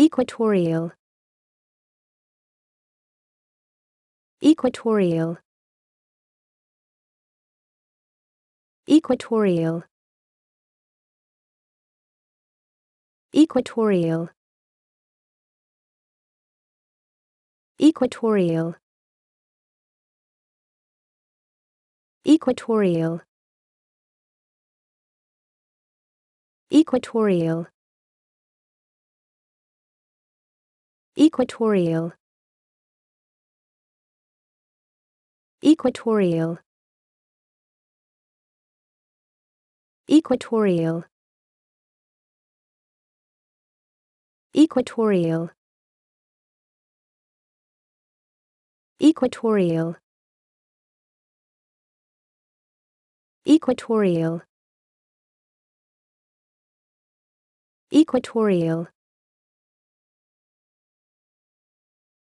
Equatorial Equatorial Equatorial Equatorial Equatorial Equatorial Equatorial Equatorial Equatorial Equatorial Equatorial Equatorial Equatorial Equatorial